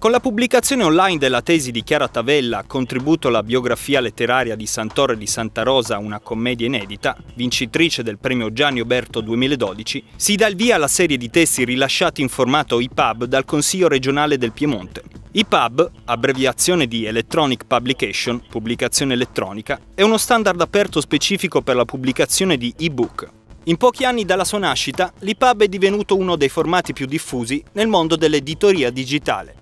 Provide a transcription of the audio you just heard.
Con la pubblicazione online della tesi di Chiara Tavella, contributo alla biografia letteraria di Sant'Ore di Santa Rosa, una commedia inedita, vincitrice del premio Gianni Oberto 2012, si dà il via alla serie di testi rilasciati in formato IPAB dal Consiglio regionale del Piemonte. IPAB, abbreviazione di Electronic Publication, pubblicazione elettronica, è uno standard aperto specifico per la pubblicazione di ebook, in pochi anni dalla sua nascita, l'IPAB è divenuto uno dei formati più diffusi nel mondo dell'editoria digitale.